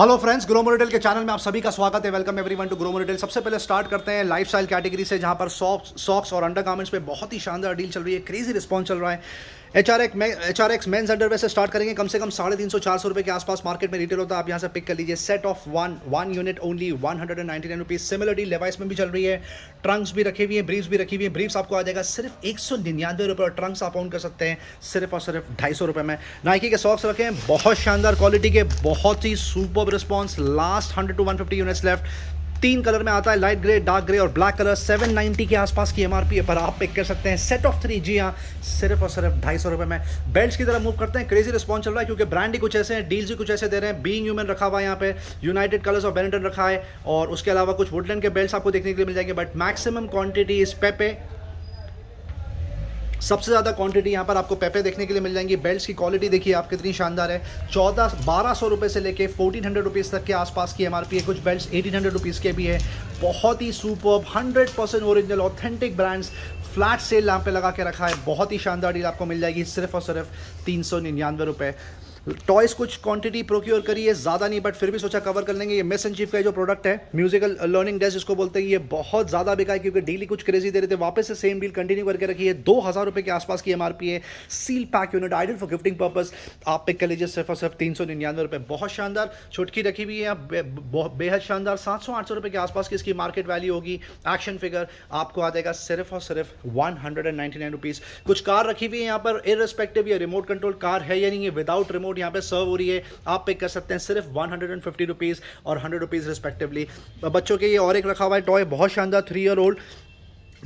hello friends Gromo retail के channel में आप सभी का स्वागत है welcome everyone to Gromo retail सबसे पहले स्टार्ट करते हैं लाइफस्टाइल कैटेगरी से जहां पर सॉक्स सॉक्स और अंडर गार्मेंट्स पर बहुत ही शानदार डील चल रही है क्रेजी रिस्पॉन्स चल रहा है H R H R X men's start करेंगे कम से कम साढ़े तीन सौ चार सौ रुपए के आसपास मार्केट में रिटेल होता है आप यहां से पिक कर लीजिए set of one one unit only one hundred and ninety nine rupees similarly Levi's में भी चल रही है ट्रंक्स भी रखे हुए हैं ब्रीफ्स भी रखी हुई है ब्रीफ्स आपको आ जाएगा सिर्फ एक सौ निन्यानवे रुपए और ट्रंक्स आप ऑन कर सकते हैं सिर्फ और सिर्फ ढाई सौ रुपए में नाइकी के सॉक्स रखे हैं बहुत शानदार क्वालिटी के बहुत ही super response last hundred to one fifty units left तीन कलर में आता है लाइट ग्रे डार्क ग्रे और ब्लैक कलर 790 के आसपास की एमआरपी है पर आप पिक कर सकते हैं सेट ऑफ थ्री जी हाँ सिर्फ और सिर्फ ढाई सौ रुपये में बेल्ट की तरफ मूव करते हैं क्रेजी रिस्पॉन्स चल रहा है क्योंकि ब्रांड ही कुछ ऐसे हैं डील्स ही कुछ ऐसे दे रहे हैं बींग ह्यूमन रखा हुआ है यहाँ पे यूनाइटेड कलर्स ऑफ बेनेटन रखा है और उसके अलावा कुछ वुडलैंड के बेल्ट आपको देखने के लिए मिल जाएंगे बट मैक्सिमम क्वांटिटी इस पेपे सबसे ज़्यादा क्वांटिटी यहाँ पर आपको पेपे देखने के लिए मिल जाएंगी बेल्ट्स की क्वालिटी देखिए आप कितनी शानदार है चौदह बारह सौ रुपये से लेके फोर्टीन हंड्रेड रुपीज़ तक के आसपास की एमआरपी है कुछ बेल्ट्स एटीन हंड्रेड रुपीज़ के भी है बहुत ही super hundred percent original authentic brands flat sale यहाँ पे लगा के रखा है बहुत ही शानदार डील आपको मिल जाएगी सिर्फ और सिर्फ तीन सौ निन्यानवे रुपये टॉयस कुछ क्वांटिटी प्रोक्योर करी है ज़्यादा नहीं बट फिर भी सोचा कवर कर लेंगे ये मेसन चीफ का जो प्रोडक्ट है म्यूजिकल लर्निंग डेस्क इसको बोलते हैं ये बहुत ज़्यादा बिका है क्योंकि डेली कुछ क्रेजी दे रहे थे वापस से सेम डील कंटिन्यू करके रखी है दो हज़ार रुपए के आसपास की एमआरपी है seal pack unit ideal for gifting purpose आप पिक कर लीजिए सिर्फ और सिर्फ तीन सौ निन्यानवे रुपए बहुत शानदार छुटकी रखी हुई है बेहद शानदार सात सौ आठ सौ रुपए के आसपास की इसकी मार्केट वैल्यू होगी एक्शन फिगर आपको आ जाएगा सिर्फ और सिर्फ one hundred and ninety nine rupees कुछ कार रखी हुई है यहाँ पर इरेस्पेक्टिव ये रिमोट कंट्रोल कार है या नहीं है विदाउट रिमोट फूड यहाँ पे सर्व हो रही है आप पे कर सकते हैं सिर्फ one hundred and fifty rupees और हंड्रेड रुपीज़ रिस्पेक्टिवली बच्चों के ये और एक रखा हुआ है टॉय बहुत शानदार three year old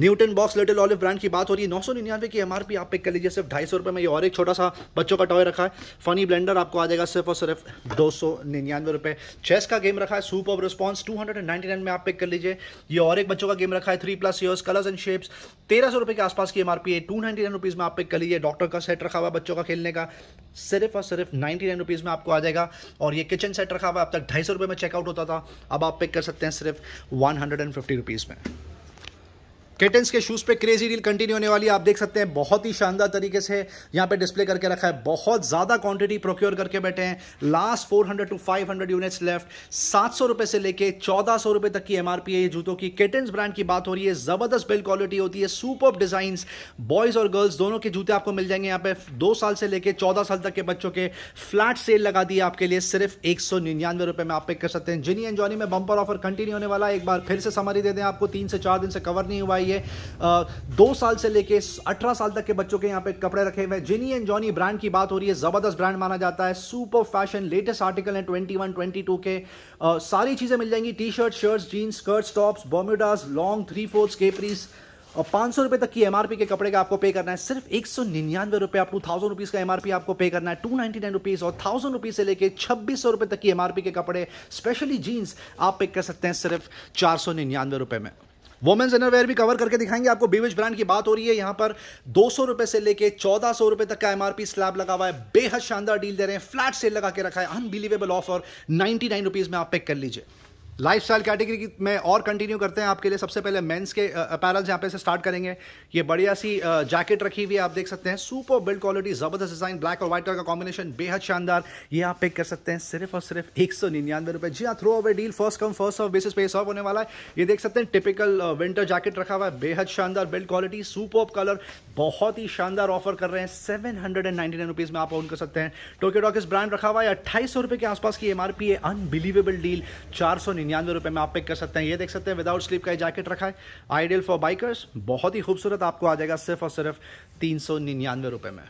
Newton box Little Olive brand की बात हो रही है नौ सौ निन्यानवे की एम आप पिक कर लीजिए सिर्फ ढाई सौ रुपये में ये और एक छोटा सा बच्चों का टॉय रखा है फनी ब्लेंडर आपको आ जाएगा सिर्फ और सिर्फ दो सौ निन्यानवे रुपये चेस का गेम रखा है super response two hundred and ninety nine में आप पिक कर लीजिए ये और एक बच्चों का गेम रखा है three plus years colours and shapes तेरह सौ रुपये के आसपास की एम आर पी है टू नाइन्टी नाइन रुपीज़ में आप पिक कर लीजिए डॉक्टर का सेट रखा हुआ है बच्चों का खेलने का सिर्फ और सिर्फ नाइन्टी नाइन रुपीज़ में आपको आ जाएगा और ये किचन सेट रखा हुआ है अब तक ढाई सौ रुपये में चेकआउट होता था अब आप पिक कर सकते हैं सिर्फ one hundred and fifty rupees में केटेंस के शूज़ पे क्रेजी डील कंटिन्यू होने वाली है आप देख सकते हैं बहुत ही शानदार तरीके से यहाँ पे डिस्प्ले करके रखा है बहुत ज़्यादा क्वांटिटी प्रोक्योर करके बैठे हैं लास्ट 400 टू 500 यूनिट्स लेफ्ट सात सौ रुपए से लेके चौदह सौ रुपए तक की एमआरपी है ये जूतों की केटेंस ब्रांड की बात हो रही है ज़बरदस्त बिल्ड क्वालिटी होती है सुपर डिज़ाइन बॉयज़ और गर्ल्स दोनों के जूते आपको मिल जाएंगे यहाँ पे दो साल से लेकर चौदह साल तक के बच्चों के फ्लैट सेल लगा दी आपके लिए सिर्फ एक सौ निन्यानवे में आप पे कर सकते हैं जिनी एंड जॉनी में बम्पर ऑफर कंटिन्यू होने वाला है एक बार फिर से समरी दे दें आपको तीन से चार दिन से कवर नहीं हुआ भाई चाहिए दो साल से लेके अठारह साल तक के बच्चों के यहाँ पे कपड़े रखे हुए जिनी एंड जॉनी ब्रांड की बात हो रही है ज़बरदस्त ब्रांड माना जाता है सुपर फैशन लेटेस्ट आर्टिकल है ट्वेंटी वन ट्वेंटी टू के सारी चीज़ें मिल जाएंगी T shirt shirt jeans skirt tops bermudas long three fourth capris और पांच सौ रुपये तक की एमआरपी के कपड़े का आपको पे करना है सिर्फ एक सौ निन्यानवे रुपए आप टू थाउजेंड रुपीज़ का एमआरपी आपको पे करना है टू नाइनटी नाइन रुपीज़ और थाउजेंड रुपीज़ से लेकर छब्बीस सौ रुपए तक की एमआरपी के कपड़े स्पेशली जीन्स आप पे कर सकते हैं सिर्फ चार सौ निन्यानवे रुपए में वोमेंस इनरवेयर भी कवर करके दिखाएंगे आपको बीविज ब्रांड की बात हो रही है यहाँ पर दो सौ से लेके चौदह सौ तक का एमआरपी स्लैब लगा हुआ है बेहद शानदार डील दे रहे हैं फ्लैट सेल लगा के रखा है अनबिलीवेबल ऑफर नाइन्टी में आप पैक कर लीजिए लाइफ स्टाइल कैटेगरी में और कंटिन्यू करते हैं आपके लिए सबसे पहले मेंस के अपैरल्स यहाँ पे से स्टार्ट करेंगे ये बढ़िया सी जैकेट रखी हुई है आप देख सकते हैं सुपर बिल्ड क्वालिटी जबरदस्त डिजाइन ब्लैक और व्हाइट कलर का कॉम्बिनेशन बेहद शानदार ये आप पिक कर सकते हैं सिर्फ और सिर्फ एक सौ निन्यानवे रुपए जी हाँ throw away deal first come first of basis पे सॉफ होने वाला है ये देख सकते हैं टिपिकल विंटर जैकेट रखा हुआ है बेहद शानदार बिल्ड क्वालिटी सुपर कलर बहुत ही शानदार ऑफर कर रहे हैं seven hundred and ninety nine rupees में आप ऑन कर सकते हैं टोक्यो डॉक ब्रांड रखा हुआ है अट्ठाईस सौ रुपए के आसपास की एमआरपी है अनबिलीवेबल डील चार सौ निन्यानवे निन्यानवे रुपये में आप पिक कर सकते हैं ये देख सकते हैं विदाउट स्लीप का जैकेट रखा है आइडियल फॉर बाइकर्स बहुत ही खूबसूरत आपको आ जाएगा सिर्फ और सिर्फ तीन सौ निन्यानवे रुपये में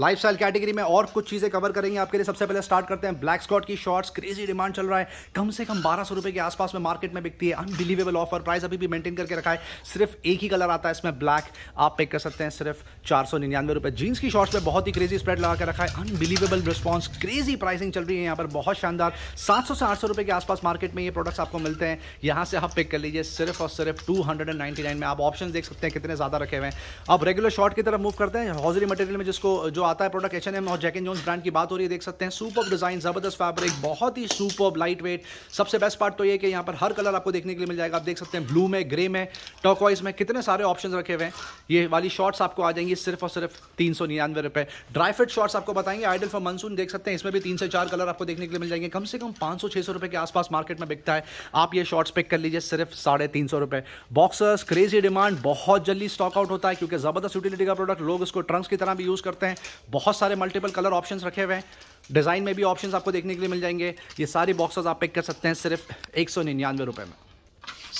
लाइफ स्टाइल कैटेगरी में और कुछ चीज़ें कवर करेंगे आपके लिए सबसे पहले स्टार्ट करते हैं ब्लैक स्कॉट की शॉर्ट्स क्रेजी डिमांड चल रहा है कम से कम बारह सौ के आसपास में मार्केट में बिकती है अनबिलीवेबल ऑफर प्राइस अभी भी मेंटेन करके रखा है सिर्फ एक ही कलर आता है इसमें ब्लैक आप पिक कर सकते हैं सिर्फ चार सौ निन्यानवे रुपये जीन्स की शॉर्ट्स पर बहुत ही क्रेजी स्प्रेड लगा के रखा है अनबिलीवेबल रिस्पॉन्स क्रेजी प्राइसिंग चल रही है यहाँ पर बहुत शानदार सात सौ से आठ सौ के आसपास मार्केट में ये प्रोडक्ट्स आपको मिलते हैं यहाँ से आप पिक कर लीजिए सिर्फ और सिर्फ टू हंड्रेड एंड नाइन में आप ऑप्शन देख सकते हैं कितने ज़्यादा रखे हुए हैं अब रेगुलर शॉर्ट की तरफ मूव करते हैं हॉजरी मटेरियल में जिसको जो आता है प्रोडक्ट एच एन और जैकन जोन ब्रांड की बात हो रही है देख सकते हैं सुपर डिजाइन जबरदस्त फैब्रिक बहुत ही सुपर लाइट वेट सबसे बेस्ट पार्ट तो ये कि यहाँ पर हर कलर आपको देखने के लिए मिल जाएगा आप देख सकते हैं ब्लू में ग्रे में टॉकवाइज में कितने सारे ऑप्शन रखे हुए हैं ये वाली शॉर्ट्स आपको आ जाएंगी सिर्फ और सिर्फ तीन सौ निन्यानवे रुपए ड्राई फिट शॉर्ट्स आपको बताएंगे आइडल फॉर मानसून देख सकते हैं इसमें भी तीन से चार कलर आपको देखने के लिए मिल जाएंगे कम से कम पांच सौ छह सौ रुपए के आसपास मार्केट में बिकता है आप ये शॉर्ट्स पिक कर लीजिए सिर्फ साढ़े तीन सौ रुपए बॉक्सर्स क्रेजी डिमांड बहुत जल्दी स्टॉक आउट होता है क्योंकि ज़बरदस्त यूटिलिटी का प्रोडक्ट लोग इसको ट्रंक्स की तरह भी यूज़ करते हैं बहुत सारे मल्टीपल कलर ऑप्शंस रखे हुए हैं डिज़ाइन में भी ऑप्शंस आपको देखने के लिए मिल जाएंगे ये सारे बॉक्सेस आप पिक कर सकते हैं सिर्फ एक सौ निन्यानवे में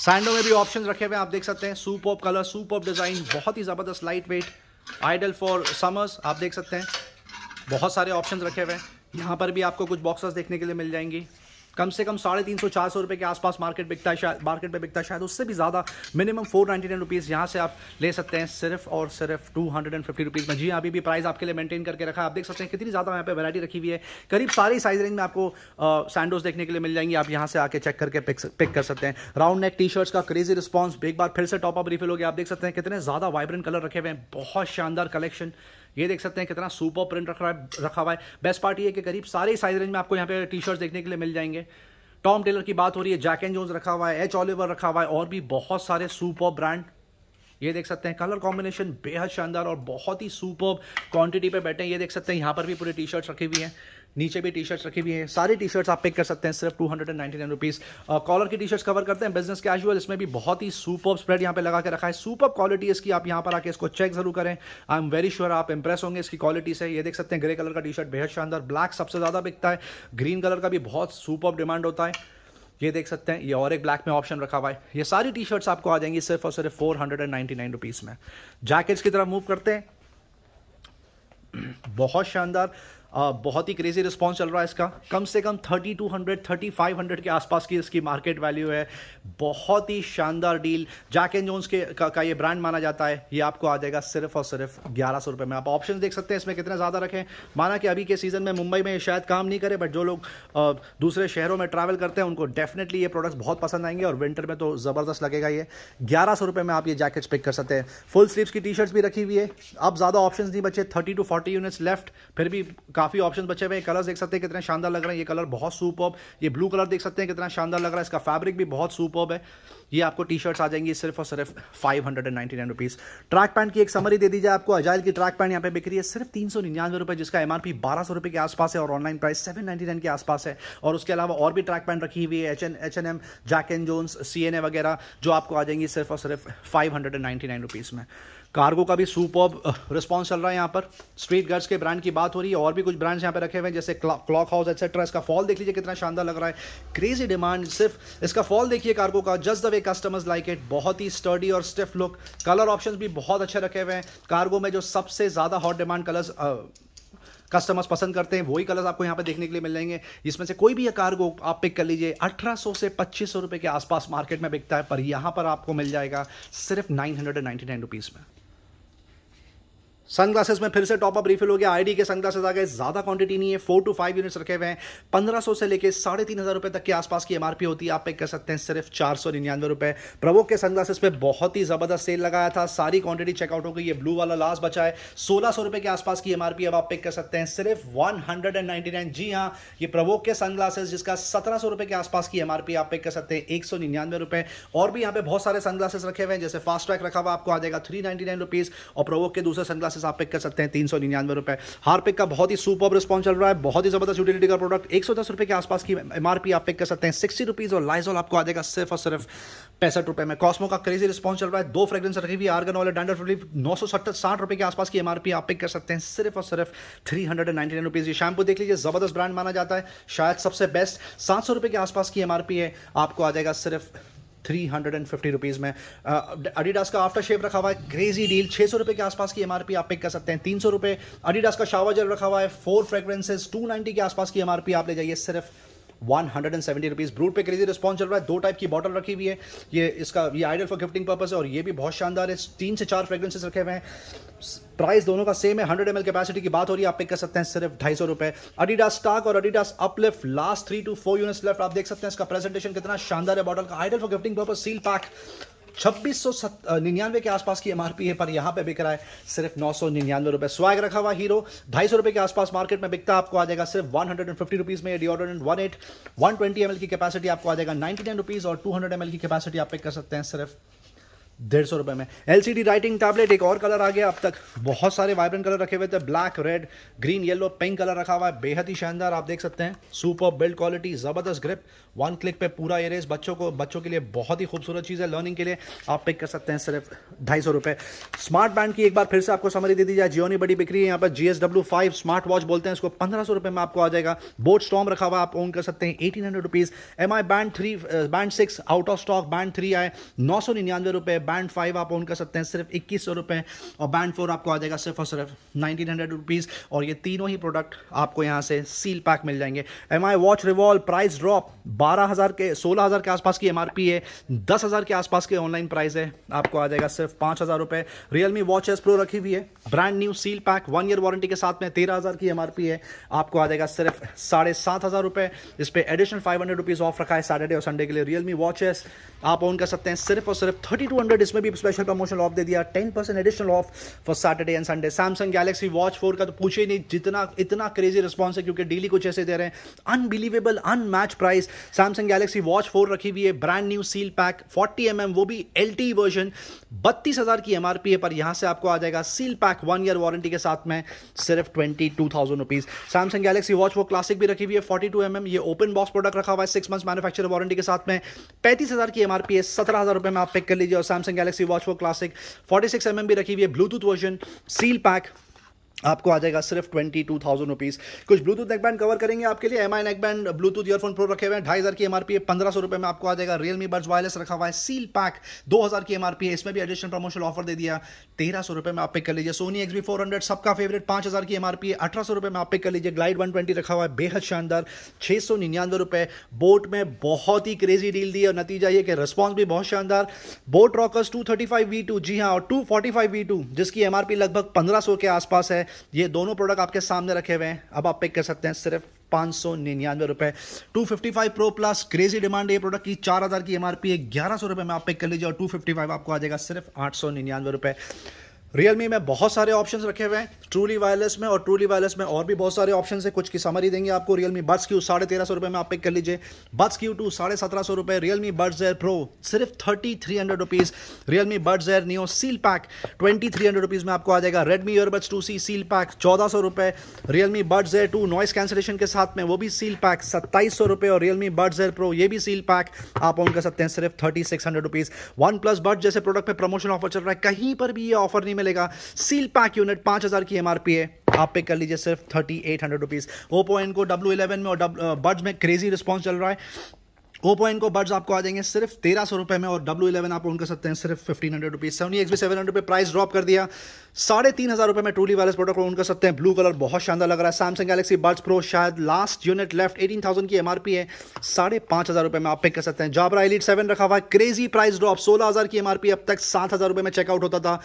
सैंडो में भी ऑप्शन रखे हुए हैं आप देख सकते हैं soup of colour soup of design बहुत ही ज़बरदस्त light weight ideal for summers आप देख सकते हैं बहुत सारे ऑप्शन रखे हुए हैं यहाँ पर भी आपको कुछ बॉक्सेस देखने के लिए मिल जाएंगी कम से कम साढ़े तीन सौ चार सौ रुपये के आसपास मार्केट बिकता है शायद मार्केट में बिकता है शायद उससे भी ज़्यादा minimum four ninety nine rupees यहाँ से आप ले सकते हैं सिर्फ और सिर्फ two hundred and fifty rupees में जी हाँ, अभी भी प्राइस आपके लिए मेंटेन करके रखा है आप देख सकते हैं कितनी ज़्यादा यहाँ पे वैरायटी रखी हुई है करीब सारी साइज रेंज में आपको सैंडोज देखने के लिए मिल जाएंगी आप यहाँ से आके चेक करके पिक कर सकते हैं राउंड नेक टी शर्ट्स का क्रेजी रिस्पॉन्स एक बार फिर से टॉप अप रिफिल हो गया आप देख सकते हैं कितने ज़्यादा वाइब्रेंट कलर रखे हुए हैं बहुत शानदार कलेक्शन ये देख सकते हैं कितना सुपर प्रिंट रखा है रखा हुआ है बेस्ट पार्ट ये कि करीब सारे साइज रेंज में आपको यहाँ पे टी शर्ट देखने के लिए मिल जाएंगे टॉम टेलर की बात हो रही है जैक एंड जोन्स रखा हुआ है एच ऑलिवर रखा हुआ है और भी बहुत सारे सुपर ब्रांड ये देख सकते हैं कलर कॉम्बिनेशन बेहद शानदार और बहुत ही सुपर क्वांटिटी पे बैठे हैं ये देख सकते हैं यहाँ पर भी पूरे टी शर्ट्स रखी हुई हैं नीचे भी टी शर्ट्स रखी हुई हैं सारी टी शर्ट्स आप पिक कर सकते हैं सिर्फ two hundred and ninety nine rupees collar की टी शर्ट्स कवर करते हैं बिजनेस कैजुअल इसमें भी बहुत ही सुपर स्प्रेड यहाँ पे लगा के रखा है सुपर क्वालिटी इसकी आप यहाँ पर आके इसको चेक जरूर करें आई एम वेरी श्योर आप इंप्रेस होंगे इसकी क्वालिटी से ये देख सकते हैं ग्रे कलर का टी शर्ट बेहद शानदार ब्लैक सबसे ज़्यादा बिकता है ग्रीन कलर का भी बहुत सुपर डिमांड होता है ये देख सकते हैं ये और एक ब्लैक में ऑप्शन रखा हुआ है ये सारी टी शर्ट्स आपको आ जाएंगी सिर्फ और सिर्फ four hundred and ninety nine rupees में जैकेट्स की तरफ मूव करते हैं बहुत शानदार बहुत ही क्रेजी रिस्पॉन्स चल रहा है इसका कम से कम thirty two hundred thirty five hundred के आसपास की इसकी मार्केट वैल्यू है बहुत ही शानदार डील जैक एंड जोन्स के का, का ये ब्रांड माना जाता है ये आपको आ जाएगा सिर्फ और सिर्फ ग्यारह सौ रुपये में आप ऑप्शन देख सकते हैं इसमें कितने ज़्यादा रखें माना कि अभी के सीज़न में मुंबई में शायद काम नहीं करे बट जो लोग दूसरे शहरों में ट्रैवल करते हैं उनको डेफिनेटली ये प्रोडक्ट्स बहुत पसंद आएंगे और विंटर में तो ज़बरदस्त लगेगा ये ग्यारह सौ रुपये में आप ये जैकेट्स पिक कर सकते हैं फुल स्लीव्स की टी शर्ट्स भी रखी हुई है अब ज़्यादा ऑप्शन नहीं बचे thirty two forty units left फिर भी काफ़ी ऑप्शन बचे हुए कलर कलर्स देख सकते हैं कितने शानदार लग रहे हैं ये कलर बहुत सूप ये ब्लू कलर देख सकते हैं कितना शानदार लग रहा है इसका फैब्रिक भी बहुत सूप सुपर्ब है ये आपको टी शर्ट्स आ जाएंगी सिर्फ और सिर्फ five hundred and ninety nine rupees track pant की एक समरी दे दीजिए आपको अजाइल की ट्रैक पैंट यहाँ पे बिक्री है सिर्फ तीन सौ निन्यानवे रुपए जिसका एम आर पी बारह सौ रुपए के आसपास है और online price seven ninety nine के आसपास है और उसके अलावा और भी ट्रैक पैंट रखी हुई है H and H and M Jack and Jones C and A वगैरह जो आपको आ जाएंगी सिर्फ और सिर्फ five hundred and ninety nine rupees में कार्गो का भी सुपॉप रिस्पॉन्स uh, चल रहा है यहाँ पर स्ट्रीट गर्स के ब्रांड की बात हो रही है और भी कुछ ब्रांड्स यहाँ पे रखे हुए हैं जैसे क्लॉक हाउस एक्सेट्रा इसका फॉल देख लीजिए कितना शानदार लग रहा है क्रेजी डिमांड सिर्फ इसका फॉल देखिए कार्गो का just the way customers like it बहुत ही स्टडी और स्टिफ लुक कलर ऑप्शन भी बहुत अच्छे रखे हुए हैं कार्गो में जो सबसे ज़्यादा हॉट डिमांड कलर्स कस्टमर्स पसंद करते हैं वही कलर्स आपको यहाँ पे देखने के लिए मिल जाएंगे इसमें से कोई भी कार्गो आप पिक कर लीजिए 1800 से 2500 रुपए के आसपास मार्केट में बिकता है पर यहाँ पर आपको मिल जाएगा सिर्फ नाइन हंड्रेड में सनग्लासेस में फिर से टॉप अप रिफिल हो गया आईडी के सनग्लासेस आ गए ज़्यादा क्वांटिटी नहीं है फोर टू फाइव यूनिट्स रखे हुए हैं पंद्रह सौ से लेकर साढ़े तीन हज़ार रुपए तक के आसपास की एमआरपी होती है आप पे कर सकते हैं सिर्फ चार सौ निन्यानवे रुपए प्रवो के सनग्लासेस पे बहुत ही ज़बरदस्त सेल लगाया था सारी क्वांटिटी चेकआउट हो गई ब्लू वाला लास्ट बचा है सोलह सौ रुपए के आसपास की एमआरपी अब आप पिक कर सकते हैं सिर्फ one hundred and ninety nine जी हाँ ये प्रवो के सनग्लासेस जिसका सत्रह सौ रुपए के आसपास की एमआरपी आप पिक कर सकते हैं एक सौ निन्यानवे रुपए और भी यहाँ पे बहुत सारे सनग्लासेस रखे हुए हैं जैसे फास्ट ट्रैक रखा हुआ आपको आ जाएगा थ्री नाइनटी नाइन रुपीज़ और प्रवो के दूसरे सनग्लासेस क्लासेस आप पिक कर सकते हैं तीन सौ निन्यानवे रुपए हर पिक का बहुत ही सुपर रिस्पॉन्स चल रहा है बहुत ही ज़बरदस्त यूटिलिटी का प्रोडक्ट एक सौ दस रुपए के आसपास की एमआरपी आप पिक कर सकते हैं सिक्सटी रुपीज़ और लाइजॉल आपको आ जाएगा सिर्फ और सिर्फ पैंसठ रुपए में कॉस्मो का क्रेजी रिस्पॉन्स चल रहा है दो फ्रेग्रेंस रखी हुई आर्गन वाले डांडर रिलीफ नौ सौ सत्तर साठ रुपए के आसपास की एमआरपी आप पिक कर सकते हैं सिर्फ और सिर्फ three hundred and ninety nine rupees ये शैम्पू देख लीजिए ज़बरदस्त ब्रांड माना जाता है शायद सबसे बेस्ट सात सौ रुपए के आसपास की एमआरपी है आपको आ जाएगा सिर्फ three hundred and fifty rupees में अडीडास का आफ्टर शेप रखा हुआ है क्रेजी डील छः सौ रुपये के आसपास की एमआरपी आप पिक कर सकते हैं तीन सौ रुपये अडीडास का शावर जल रखा हुआ है फोर फ्रेग्रेंसेज टू नाइन्टी के आसपास की एमआरपी आप ले जाइए सिर्फ one hundred and seventy rupees Brut पे क्रेजी रिस्पॉन्स चल रहा है दो टाइप की बॉटल रखी हुई है ये इसका ये आइडल फॉर गिफ्टिंग पर्पस है और ये भी बहुत शानदार है तीन से चार फ्रेग्रेंसेस रखे हुए हैं प्राइस दोनों का सेम है हंड्रेड एम कैपेसिटी की बात हो रही है आप पिक कर सकते हैं सिर्फ ढाई सौ रुपए अडीडास स्टॉक और Adidas uplift last three to four units left आप देख सकते हैं इसका प्रेजेंटेशन कितना शानदार है बॉटल का ideal for gifting purpose seal pack छब्बीस सौ निन्यानवे के आसपास की एमआरपी है पर यहां पे बिक रहा है सिर्फ नौ सौ निन्यानवे रुपए स्वाग रखा हुआ हीरो ढाई सौ रुपए के आसपास मार्केट में बिकता आपको आ जाएगा सिर्फ one hundred and fifty rupees में deodorant one eight one twenty M की कैपेसिटी आपको आ जाएगा नाइनटी नाइन रुपीज़ और टू हंड्रेड एम की कैपेसिटी आप पिक कर सकते हैं सिर्फ डेढ़ सौ रुपये में डी राइटिंग टैबलेट एक और कलर आ गया अब तक बहुत सारे वाइब्रेंट कलर रखे हुए थे black red green yellow pink colour रखा हुआ है बेहद ही शानदार आप देख सकते हैं सुपर बिल्ड क्वालिटी ज़बरदस्त ग्रिप वन क्लिक पे पूरा एरेज बच्चों को बच्चों के लिए बहुत ही खूबसूरत चीज़ है लर्निंग के लिए आप पिक कर सकते हैं सिर्फ ढाई सौ रुपए स्मार्ट बैंड की एक बार फिर से आपको समरी दे दी जाए जियोनी बड़ी बिक्री है यहाँ पर G S W five smart watch बोलते हैं इसको पंद्रह सौ रुपए में आपको आ जाएगा बोट स्टॉम रखा हुआ आप ओन कर सकते हैं eighteen hundred rupees M I band three band six out of stock band three आए नौ सौ निन्यानवे रुपए बैंड फाइव आप ऑन कर सकते हैं सिर्फ इक्कीस सौ और बैंड फोर आपको आ जाएगा सिर्फ और सिर्फ नाइनटीन हंड्रेड रुपीज़ और ये तीनों ही प्रोडक्ट आपको यहाँ से सील पैक मिल जाएंगे M I watch revolve price drop बारह हज़ार के सोलह हज़ार के आसपास की एम आर पी है दस हज़ार के आसपास की ऑनलाइन प्राइस है आपको आ जाएगा सिर्फ पाँच हज़ार रुपये Realme watches watch S pro रखी हुई है brand new seal pack one year warranty के साथ में तेरह हज़ार की एम आर पी है आपको आ जाएगा सिर्फ साढ़े सात हज़ार रुपये इस पर additional five hundred rupees off रखा है सैटरडे और संडे के लिए रियलमी वॉचेस आप ऑन कर सकते हैं सिर्फ और सिर्फ थर्टी टू हंड्रेड हंड्रेड इसमें भी स्पेशल प्रमोशन ऑफ दे दिया ten percent additional off for Saturday and Sunday Samsung Galaxy watch four का तो पूछे नहीं जितना इतना क्रेजी रिस्पॉन्स है क्योंकि डेली कुछ ऐसे दे रहे हैं unbelievable unmatch price Samsung Galaxy watch four रखी हुई है brand new seal pack forty M mm, वो भी एल वर्जन बत्तीस हज़ार की एम है पर यहां से आपको आ जाएगा seal pack one year warranty के साथ में सिर्फ twenty two thousand rupees Samsung Galaxy watch वो क्लासिक भी रखी हुई है फोर्टी टू एम ये ओपन बॉक्स प्रोडक्ट रखा हुआ है सिक्स मंथ्स मैनुफैक्चर वारंटी के साथ में पैंतीस हज़ार की एम है सत्रह हज़ार रुपये में आप पिक कर लीजिए और सैमसंग सैमसंग गैलेक्सी वॉच वो क्लासिक फोर्टी सिक्स एम भी रखी हुई है ब्लूटूथ वर्जन सील पैक आपको आ जाएगा सिर्फ ट्वेंटी टू थाउजेंड रुपीज़ कुछ ब्लूटूथ नेकबैंड कवर करेंगे आपके लिए M I neckband Bluetooth earphone pro रखे हुए हैं ढाई हज़ार की एमआरपी है पंद्रह सौ रुपये में आपको आ जाएगा रियलमी बर्ज वायरलेस रखा हुआ है सील पैक दो हज़ार की एमआरपी है इसमें भी एडिशनल प्रमोशन ऑफर दे दिया तेरह सौ रुपये में आप पिक कर लीजिए Sony X B four hundred सबका फेवरेट पाँच हज़ार की एमआरपी है अठारह सौ रुपये में आप पिक कर लीजिए ग्लाइड वन ट्वेंटी रखा हुआ है बेहद शानदार छः सौ निन्यानवे रुपये बोट में बहुत ही क्रेजी डील दी और नतीजा ये कि रिस्पॉन्स भी बहुत शानदार Boat Rockers two thirty five V two जी हाँ और two forty five V two जिसकी एमआरपी लगभग पंद्रह सौ के आसपास है ये दोनों प्रोडक्ट आपके सामने रखे हुए हैं अब आप पिक कर सकते हैं सिर्फ पाँच सौ निन्यानवे रुपये two fifty five pro plus crazy demand ये प्रोडक्ट की चार हज़ार की एमआरपी है ग्यारह सौ रुपये में आप पिक कर लीजिए और टू फिफ्टी फाइव आपको आ जाएगा सिर्फ आठ सौ निन्यानवे रुपये रियलमी में बहुत सारे ऑप्शंस रखे हुए हैं ट्रूली वायरलेस में और ट्रूली वायरलेस में और भी बहुत सारे ऑप्शन है कुछ की समरी देंगे आपको रियलमी Buds क्यू साढ़े तेरह सौ रुपये में आप पिक कर लीजिए Buds Q2 टू साढ़े सत्रह सौ रुपये रियलमी बर्ड्स एयर प्रो सिर्फ thirty three hundred rupees Realme buds air neo seal pack twenty three hundred rupees में आपको आ जाएगा Redmi earbuds two C seal pack चौदह सौ रुपये Realme buds air two noise cancellation के साथ में वो भी सील पैक सत्ताईस सौ रुपये और रियलमी बर्ड्स एयर प्रो ये भी सील पैक आप ऑन कर सकते हैं सिर्फ thirty six hundred rupees one plus बर्ड जैसे प्रोडक्ट में प्रमोशन ऑफर चल रहा है कहीं पर भी ये ऑफर नहीं मिलेगा सील पैक यूनिट पाँच हज़ार की एम है आप पे कर लीजिए सिर्फ thirty eight hundred rupees Oppo Enco W eleven में और बर्ड्स में क्रेजी रिस्पॉन्स चल रहा है ओपो एन को बर्ड्स आपको आ जाएंगे सिर्फ तेरह सौ रुपये में और डब्ल्यू इलेवन आप उनको सकते हैं सिर्फ फिफ्टीन हंड्रेड रुपीज़ सेवनी एक्स भी सेवन हंड्रेड पे प्राइस ड्रॉप कर दिया साढ़े तीन हज़ार रुपये में ट्रूली वायरस प्रोडक्ट उनका सकते हैं ब्लू कलर बहुत शानदार लग रहा है सैमसंग गैलेक्सी बर्ड्स प्रो शायद last unit left eighteen thousand की एमआरपी है साढ़े पांच हज़ार रुपये में आप पिक कर सकते हैं जाबरा एलिट सेवन रखा हुआ है क्रेजी प्राइस ड्रॉप सोलह हज़ार की एम अब तक सात हज़ार रुपये में चेकआउट होता था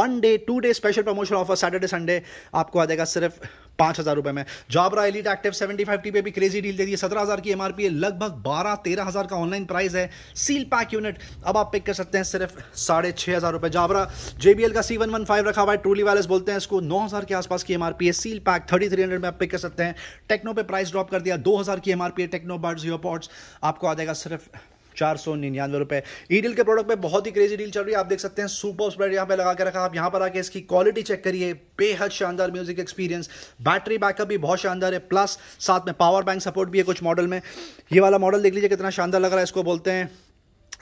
one day two day special promotion offer Saturday Sunday आपको आ जाएगा सिर्फ पांच हजार रुपए में Jabra Elite Active seventy five T पे भी क्रेजी डील दे दी है सत्रह हजार की एमआरपी है लगभग बारह तेरह हजार का ऑनलाइन प्राइस है सील पैक यूनिट अब आप पिक कर सकते हैं सिर्फ साढ़े छह हज़ार रुपए जाबरा जेबीएल का सी वन वन फाइव रखा हुआ है ट्रूली वाले बोलते हैं इसको नौ हज़ार के आसपास की एमआरपी है seal pack thirty three hundred में आप पिक कर सकते हैं टेक्नो पे प्राइस ड्रॉप कर दिया दो हज़ार की एमआरपी है टेक्नो बर्ड्स यो पॉट्स आपको आ जाएगा सिर्फ चार सौ निन्यानवे रुपए ई डील के प्रोडक्ट पे बहुत ही क्रेजी डील चल रही है आप देख सकते हैं सुपर स्प्रेड यहाँ पे लगा के रखा आप यहाँ पर आके इसकी क्वालिटी चेक करिए बेहद शानदार म्यूजिक एक्सपीरियंस बैटरी बैकअप भी बहुत शानदार है प्लस साथ में पावर बैंक सपोर्ट भी है कुछ मॉडल में ये वाला मॉडल देख लीजिए कितना शानदार लग रहा है इसको बोलते हैं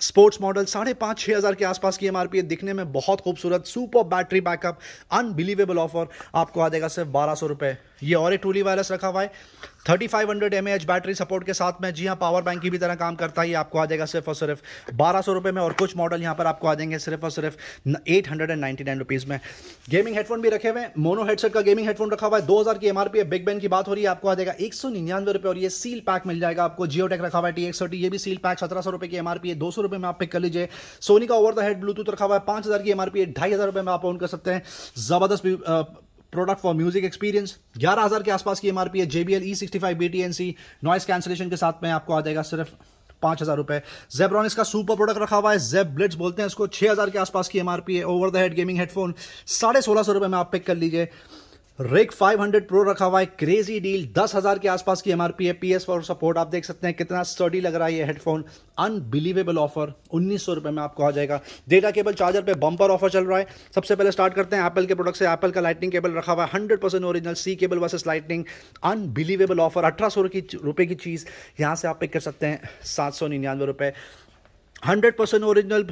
स्पोर्ट्स मॉडल साढ़े पाँच छः हज़ार के आसपास की एमआरपी है दिखने में बहुत खूबसूरत super battery backup unbelievable offer आपको आ जाएगा सिर्फ बारह सौ रुपये ये और एक टूली वायरस रखा हुआ है thirty five hundred M H battery support के साथ में जी हाँ पावर बैंक की भी तरह काम करता है ये आपको आ जाएगा सिर्फ और सिर्फ बारह सौ रुपये में और कुछ मॉडल यहाँ पर आपको आ जाएंगे सिर्फ और सिर्फ eight hundred and ninety nine rupees में गेमिंग हेडफोन भी रखे हुए हैं मोनो हेडसेट का गेमिंग हेडफोन रखा हुआ है दो हज़ार की एम आर पी है बिग बैन की बात हो रही है आपको आ जाएगा एक सौ निन्यानवे रुपये और ये सील पैक मिल जाएगा आपको जियो टेक रखा हुआ है टी एक्स थर्टी ये भी सील पैक सत्रह सौ रुपये की एम आर पी है दो सौ रुपये में आप पिक कर लीजिए सोनी का ओवर द हेड ब्लूटूथ रखा हुआ है पाँच हज़ार की एम आर पी है ढाई हज़ार रुपये में आप ऑन कर सकते हैं ज़बरदस्त प्रोडक्ट फॉर म्यूजिक एक्सपीरियंस ग्यारह हज़ार के आसपास की एमआरपी है JBL E sixty five B T N C noise cancellation के साथ में आपको आ जाएगा सिर्फ पाँच हज़ार रुपये जेब्रॉन इसका सुपर प्रोडक्ट रखा हुआ है जेब ब्लिट्स बोलते हैं इसको छह हज़ार के आसपास की एमआरपी है over the head gaming headphone साढ़े सोलह सौ रुपये में आप पिक कर लीजिए रेक 500 प्रो रखा हुआ है क्रेजी डील दस हज़ार के आसपास की एमआरपी है पी एस फॉर सपोर्ट आप देख सकते हैं कितना स्टडी लग रहा है ये हेडफोन अनबिलीवेबल ऑफर उन्नीस सौ रुपए में आपको आ जाएगा डेटा केबल चार्जर पे बम्पर ऑफर चल रहा है सबसे पहले स्टार्ट करते हैं एप्पल के प्रोडक्ट से एप्पल का लाइटनिंग केबल रखा हुआ है hundred percent original C cable versus lightning unbelievable offer अठारह सौ रुपए की चीज़ यहाँ से आप पिक कर सकते हैं सात सौ निन्यानवे रुपए hundred percent original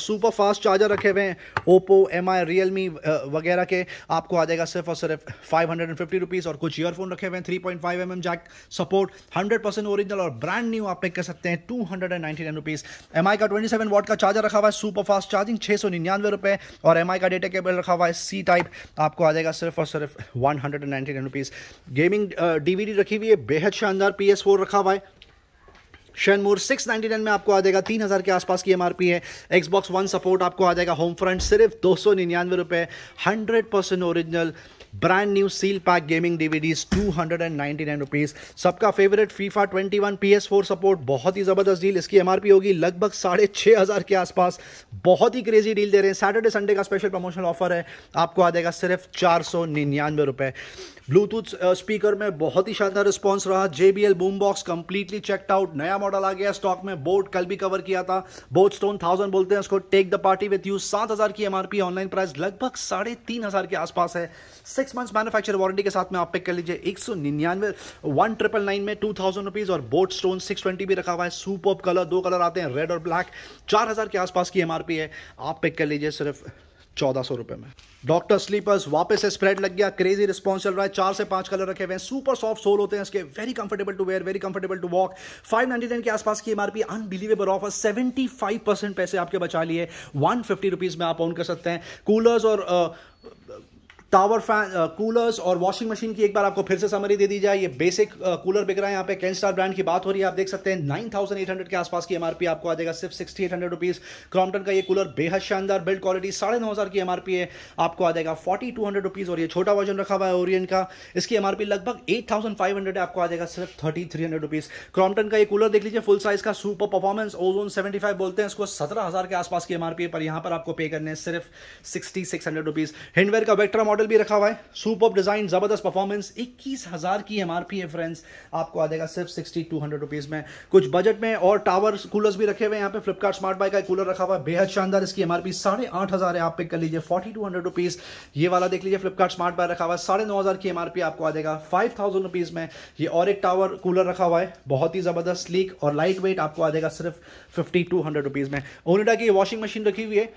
super fast charger रखे हुए हैं Oppo M I Realme वगैरह के आपको आ जाएगा सिर्फ और सिर्फ five hundred and fifty rupees और कुछ ईयरफोन रखे हुए हैं three point five M M jack support hundred percent original और ब्रांड न्यू आप पे कर सकते हैं two hundred and ninety nine rupees M I का ट्वेंटी सेवन वॉट का चार्जर रखा हुआ है सुपर फास्ट चार्जिंग छः सौ निन्यानवे रुपये और एम आई का डेटा केबल रखा हुआ है सी टाइप आपको आ जाएगा सिर्फ और सिर्फ one hundred and ninety nine rupees gaming D V D रखी हुई है बेहद शानदार पी एस फोर रखा हुआ है सिक्स नाइनटी नाइन में आपको आ जाएगा तीन हजार के आसपास की एमआरपी है एक्सबॉक्स वन सपोर्ट आपको आ जाएगा होम फ्रंट सिर्फ दो सौ निन्यानवे रुपये hundred percent original brand new seal pack gaming DVDs two hundred and ninety nine rupees सबका favourite FIFA twenty one P S four support बहुत ही जबरदस्त डील इसकी एमआरपी होगी लगभग साढ़े छः हज़ार के आसपास बहुत ही क्रेजी डील दे रहे हैं सैटरडे संडे का स्पेशल प्रमोशनल ऑफर है आपको आ जाएगा सिर्फ चार सौ निन्यानवे रुपए ब्लूटूथ स्पीकर uh, में बहुत ही शानदार रिस्पॉन्स रहा J B L boom box completely checked out नया मॉडल आ गया स्टॉक में बोर्ड कल भी कवर किया था बोर्ड स्टोन थाउजेंड बोलते हैं उसको take the party with you सात हज़ार की एमआरपी ऑनलाइन प्राइस लगभग साढ़े तीन हज़ार के आसपास है सिक्स मंथ्स मैनुफेक्चर वारंटी के साथ में आप पिक कर लीजिए एक सौ निन्यानवे वन ट्रिपल नाइन में टू थाउजेंड रुपीज़ और बोट स्टोन सिक्स ट्वेंटी भी रखा हुआ है सुपर कलर दो कलर आते हैं रेड और ब्लैक चार हज़ार के आसपास की एमआरपी है आप पिक कर लीजिए सिर्फ चौदह सौ रुपये में डॉक्टर स्लीपर्स वापस से स्प्रेड लग गया क्रेजी रिस्पॉन्स चल रहा है चार से पांच कलर रखे हुए हैं सुपर सॉफ्ट सोल होते हैं इसके very comfortable to wear very comfortable to walk five ninety nine के आसपास की MRP unbelievable offer seventy five percent पैसे आपके बचा लिए वन फिफ्टी रुपीज़ में आप ऑन कर सकते हैं कूलर्स और टावर फैन कूलर्स और वॉशिंग मशीन की एक बार आपको फिर से समरी दे दी जाए ये बेसिक कूलर बिक रहा है यहाँ पे कैन स्टार ब्रांड की बात हो रही है आप देख सकते हैं नाइन थाउजेंड एट हंड्रेड के आसपास की एमआरपी आपको आ जाएगा सिर्फ sixty eight hundred rupees Crompton का ये कूलर बेहद शानदार बिल्ड क्वालिटी साढ़े नौ हज़ार की एमआरपी है आपको आ जाएगा फोर्टी टू हंड्रेड रुपीज़ और ये छोटा वर्जन रखा हुआ है ओरियन का इसकी एमआरपी लगभग एट थाउजेंड फाइव हंड्रेड आपको आ जाएगा सिर्फ thirty three hundred rupees Crompton का ये कूलर देख लीजिए फुल साइज़ का super performance ozone seventy five बोलते हैं इसको सत्रह हज़ार के आसपास की एमआरपी पर यहाँ पर आपको पे करने हैं सिर्फ sixty six hundred rupees Hindware का वेक्ट्रा मॉडल मॉडल भी रखा हुआ है सुपर डिज़ाइन ज़बरदस्त परफॉर्मेंस इक्कीस हज़ार की एम है फ्रेंड्स आपको आ जाएगा सिर्फ सिक्सटी टू हंड्रेड रुपीज़ में कुछ बजट में और टावर कूलर्स भी रखे हुए हैं यहाँ पे फ्लिपकार्ट स्मार्ट बाई का कूलर रखा हुआ है बेहद शानदार इसकी एम साढ़े आठ हज़ार है आप पिक कर लीजिए फोर्टी टू हंड्रेड रुपीज़ ये वाला देख लीजिए फ्लिपकार्ट स्मार्ट बाय रखा हुआ है साढ़े नौ हज़ार की एम आपको आ जाएगा फाइव थाउजेंड रुपीज़ में ये और एक टावर कूलर रखा हुआ है बहुत ही ज़बरदस्त स्लीक और लाइट वेट आपको आ जाएगा सिर्फ फिफ्टी टू हंड्रेड रुपीज़ में ओनिडा की वॉशिंग मशीन रखी हुई है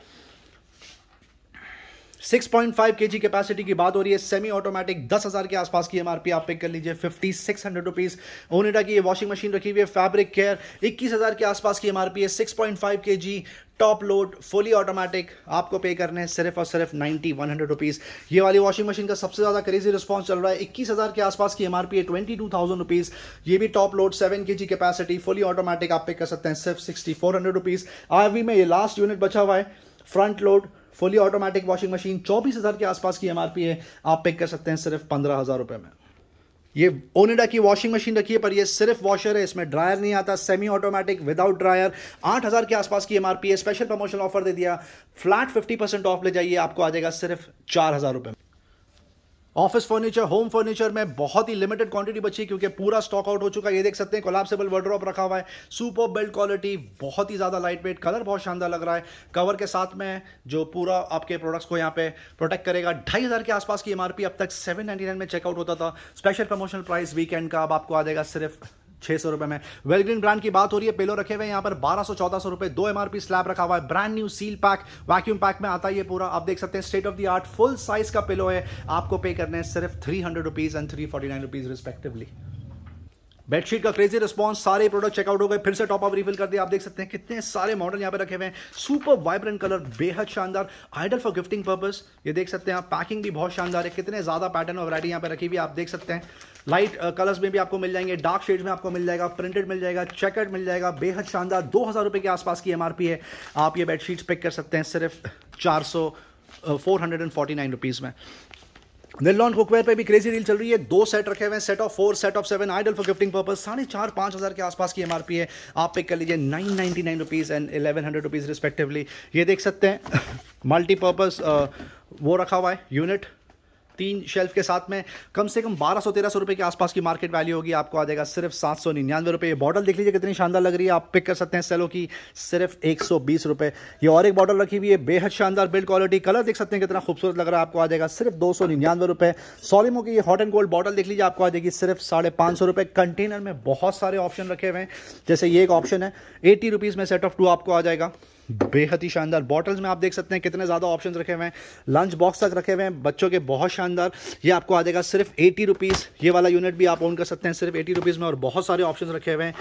6.5 जी कैपेसिटी की बात हो रही है सेमी ऑटोमेटिक 10000 के आसपास की एमआरपी आप पिक कर लीजिए 5600 रुपीज़ ओनेडा की ये वॉशिंग मशीन रखी हुई है फैब्रिक केयर 21000 के आसपास की एमआरपी है 6.5 जी टॉप लोड फुली ऑटोमेटिक आपको पे करने हैं सिर्फ और सिर्फ नाइनटी वन हंड्रेड रुपीज़ ये वाली वॉशिंग मशीन का सबसे ज़्यादा क्रेजी रिस्पॉन्स चल रहा है इक्कीस हज़ार के आसपास की एमआरपी है ट्वेंटी टू थाउजेंड रुपीज़ ये भी टॉप लोड सेवन के जी कैपेसिटी फुली ऑटोमेटिक आप पे कर सकते हैं सिर्फ सिक्सटी फोर हंड्रेड रुपीज़ वी में ये लास्ट यूनिट बचा हुआ है front load fully automatic washing machine चौबीस हज़ार के आसपास की एमआरपी है आप पिक कर सकते हैं सिर्फ पंद्रह हज़ार रुपए में ये ओनिडा की वॉशिंग मशीन रखी है पर ये सिर्फ वॉशर है इसमें ड्रायर नहीं आता सेमी ऑटोमेटिक विदाउट ड्रायर आठ हज़ार के आसपास की एमआरपी है स्पेशल प्रमोशन ऑफर दे दिया फ्लैट फिफ्टी परसेंट ऑफ ले जाइए आपको आ जाएगा सिर्फ चार हज़ार रुपए में ऑफिस फर्नीचर होम फर्नीचर में बहुत ही लिमिटेड क्वांटिटी बची क्योंकि पूरा स्टॉक आउट हो चुका है ये देख सकते हैं कोलाप्सेबल वर्ड्रॉप रखा हुआ है सुपर बेल्ट क्वालिटी बहुत ही ज़्यादा लाइट वेट कलर बहुत शानदार लग रहा है कवर के साथ में जो पूरा आपके प्रोडक्ट्स को यहाँ पे प्रोटेक्ट करेगा ढाई हज़ार के आसपास की एमआरपी अब तक सेवन नाइन में चेकआउट होता था स्पेशल प्रमोशनल प्राइस वीकेंड का अब आपको आ जाएगा सिर्फ छह सौ रुपए में वेलग्रीन ब्रांड की बात हो रही है पेलो रखे हुए यहाँ पर बारह सौ चौदह सौ रुपए दो एमआरपी स्लैब रखा हुआ है brand new seal pack vacuum pack में आता है ये पूरा आप देख सकते हैं state of the art full size का पेलो है आपको पे करने हैं सिर्फ three hundred rupees and three forty nine rupees respectively bedsheet का क्रेजी रिस्पॉन्स सारे प्रोडक्ट चेकआउट हो गए फिर से टॉप अप रिफिल कर दिया आप देख सकते हैं कितने सारे मॉडल यहाँ पे रखे हुए हैं सुपर वाइब्रेंट कलर बेहद शानदार आइडल फॉर गिफ्टिंग पर्पस ये देख सकते हैं आप पैकिंग भी बहुत शानदार है कितने ज़्यादा पैटर्न और वरायटी यहाँ पे रखी हुई आप देख सकते हैं लाइट कलर्स uh, में भी आपको मिल जाएंगे डार्क शेड्स में आपको मिल जाएगा प्रिंटेड मिल जाएगा चेकर्ड मिल जाएगा बेहद शानदार दो हज़ार रुपए के आसपास की एमआरपी है आप ये बेडशीट्स पिक कर सकते हैं सिर्फ चार सौ four hundred and forty nine rupees में निलॉन कुकवेयर पे भी क्रेजी डील चल रही है दो सेट रखे हुए हैं set of four set of seven idol for gifting purpose साढ़े चार पाँच हज़ार के आसपास की एमआरपी है आप पिक कर लीजिए nine ninety nine rupees and eleven hundred rupees respectively ये देख सकते हैं मल्टीपर्पज़ वो रखा हुआ है यूनिट तीन शेल्फ के साथ में कम से कम बारह सौ तेरह सौ रुपये के आसपास की मार्केट वैल्यू होगी आपको आ जाएगा सिर्फ सात सौ निन्यानवे रुपये ये बॉटल देख लीजिए कितनी शानदार लग रही है आप पिक कर सकते हैं सेलो की सिर्फ एक सौ बीस रुपये ये और एक बॉटल रखी हुई है बेहद शानदार बिल्ड क्वालिटी कलर देख सकते हैं कितना खूबसूरत लग रहा है आपको आ जाएगा सिर्फ दो सौ निन्यानवे रुपये सॉलिमो की हॉट एंड गोल्ड बॉटल देख लीजिए आपको आ जाएगी सिर्फ साढ़े पाँच सौ रुपये कंटेनर में बहुत सारे ऑप्शन रखे हुए हैं जैसे ये एक ऑप्शन है एटी रुपीज़ में सेट ऑफ टू आपको आ जाएगा बेहद ही शानदार बॉटल्स में आप देख सकते हैं कितने ज़्यादा ऑप्शंस रखे हुए हैं लंच बॉक्स तक रखे हुए हैं बच्चों के बहुत शानदार ये आपको आ जाएगा सिर्फ एटी रुपीज़ ये वाला यूनिट भी आप ऑन कर सकते हैं सिर्फ एटी रुपीज़ में और बहुत सारे ऑप्शन रखे हुए हैं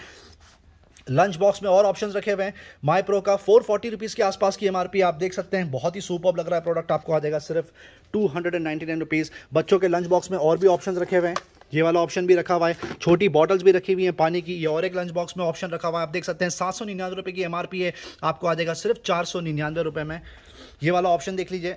लंच बॉक्स में और ऑप्शंस रखे हुए हैं माई प्रो का फोर फोर्टी रुपीज़ के आसपास की एमआरपी आप देख सकते हैं बहुत ही सुपर लग रहा है प्रोडक्ट आपको आ जाएगा सिर्फ two hundred and nine rupees बच्चों के लंच बॉक्स में और भी ऑप्शंस रखे हुए हैं ये वाला ऑप्शन भी रखा हुआ है छोटी बॉटल्स भी रखी हुई हैं पानी की ये और एक लंच बॉक्स में ऑप्शन रखा हुआ है आप देख सकते हैं सात सौ निन्यानवे रुपये की एमआरपी है आपको आ जाएगा सिर्फ चार सौ निन्यानवे रुपये में ये वाला ऑप्शन देख लीजिए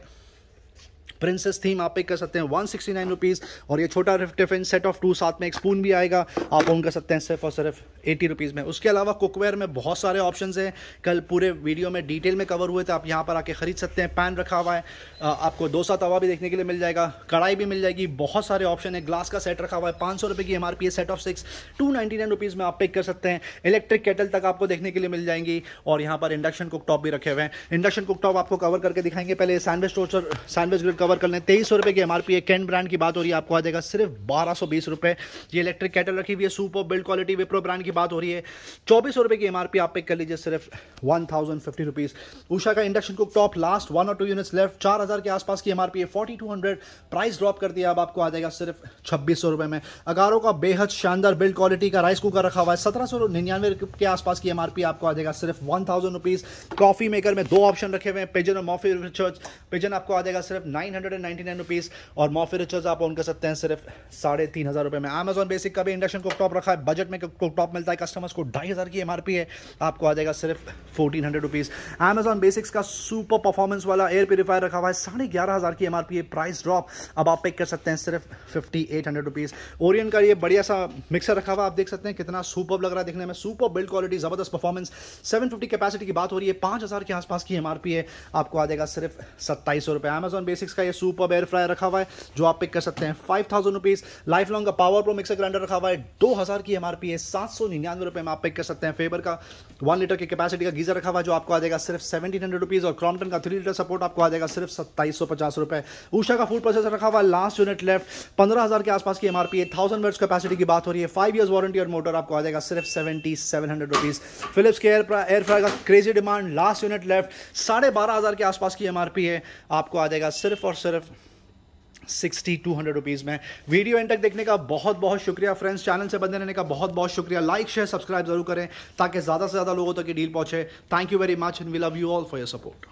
प्रिंसेस थीम आप पिक कर सकते हैं वन सिक्सटी नाइन रुपीज़ और ये छोटा टिफिन सेट ऑफ टू साथ में एक स्पून भी आएगा आप ऑन कर सकते हैं सिर्फ और सिर्फ एटी रुपीज़ में उसके अलावा कुकवेयर में बहुत सारे ऑप्शन हैं कल पूरे वीडियो में डिटेल में कवर हुए थे आप यहाँ पर आके ख़रीद सकते हैं पैन रखा हुआ है आपको डोसा तवा भी देखने के लिए मिल जाएगा कढ़ाई भी मिल जाएगी बहुत सारे ऑप्शन है ग्लास का सेट रखा हुआ है पाँच सौ रुपये की एम आर पी है set of six two ninety nine rupees में आप पिक कर सकते हैं इलेक्ट्रिक केटल तक आपको देखने के लिए मिल जाएंगी और यहाँ पर इंडक्शन कुकटॉप भी रखे हुए हैं इंडक्शन कुकटॉप आपको कवर करके दिखाएंगे पहले sandwich toaster sandwich grill cover कर लें तेईस सौ रुपये की एम आर पी है कैन ब्रांड की बात हो रही है आपको आ जाएगा सिर्फ बारह सौ बीस रुपये ये इलेक्ट्रिक केटल रखी हुई है super build quality Wipro brand की की बात हो रही है चौबीस रुपये की एमआरपी आप पिक कर लीजिए सिर्फ one thousand fifty rupees Usha का induction cook top last one और टू यूनिट्स लेफ्ट चार हज़ार के आसपास की एमआरपी है forty two hundred price drop कर दिया अब आपको आ जाएगा सिर्फ छब्बीस सौ रुपये में अगारों का बेहद शानदार बिल्ड क्वालिटी का राइस कुकर रखा हुआ है सत्रह सौ निन्यानवे के आसपास की एमआरपी आपको आ जाएगा सिर्फ one thousand rupees coffee maker में दो ऑप्शन रखे हुए हैं पिजन और मॉफी रिचर्ज पिजन आपको आ जाएगा सिर्फ nine hundred and ninety nine rupees और मॉफी रिचर्ज आप ऑन कर सकते हैं सिर्फ साढ़े तीन हज़ार रुपये में अमेजोन बेसिक का भी इंडक्शन कुक टॉप रखा है बजट में कुक टॉप मिल मिलता है कस्टमर्स को ढाई हज़ार की एमआरपी है आपको आ जाएगा सिर्फ fourteen hundred rupees Amazon Basics का सुपर परफॉर्मेंस वाला एयर प्योरीफायर रखा हुआ है साढ़े ग्यारह हज़ार की एमआरपी है प्राइस ड्रॉप अब आप पिक कर सकते हैं सिर्फ fifty eight hundred rupees Orient का ये बढ़िया सा मिक्सर रखा हुआ आप देख सकते हैं कितना सुपर लग रहा है देखने में सुपर बिल्ड क्वालिटी ज़बरदस्त परफॉर्मेंस सेवन फिफ्टी कैपेसिटी की बात हो रही है पाँच हज़ार के आसपास की एम है आपको आ जाएगा सिर्फ सत्ताईस सौ रुपये अमेजॉन बेसिक्स का ये सुपर एयर फ्रायर रखा हुआ है जो आप पिक कर सकते हैं five thousand rupees Lifelong का पावर प्रो मिक्सर ग्राइंडर रखा हुआ है दो हज़ार की एम है सात सौ निन्यानवे रुपये में आप पिक कर सकते हैं फेबर का वन लीटर की कैपेसिटी का गीजर रखा हुआ जो आपको आ जाएगा सिर्फ सेवेंटीन हंड्रेड रुपीज़ और क्रॉम्पटन का थ्री लीटर सपोर्ट आपको आ जाएगा सिर्फ सत्ताईस सौ पचास रुपये ऊषा का फूड प्रोसेसर रखा हुआ लास्ट यूनिट लेफ्ट पंद्रह हज़ार के आसपास की एमआरपी है थाउजेंड वर्ड्स कैपेसिटी की बात हो रही है फाइव ईयर्स वारंटी और मोटर आपको आ जाएगा सिर्फ seventy seven hundred rupees Philips के एयर एयर फ्रायर का crazy demand last unit left साढ़े बारह हज़ार के आसपास की एमआरपी है आपको आ जाएगा सिर्फ और सिर्फ सिक्सटी टू हंड्रेड रुपीज़ में वीडियो एंड तक देखने का बहुत बहुत शुक्रिया फ्रेंड्स चैनल से बंधे रहने का बहुत बहुत शुक्रिया लाइक शेयर सब्सक्राइब जरूर करें ताकि ज़्यादा से ज़्यादा लोगों तक ये डील पहुंचे thank you very much and we love you all for your support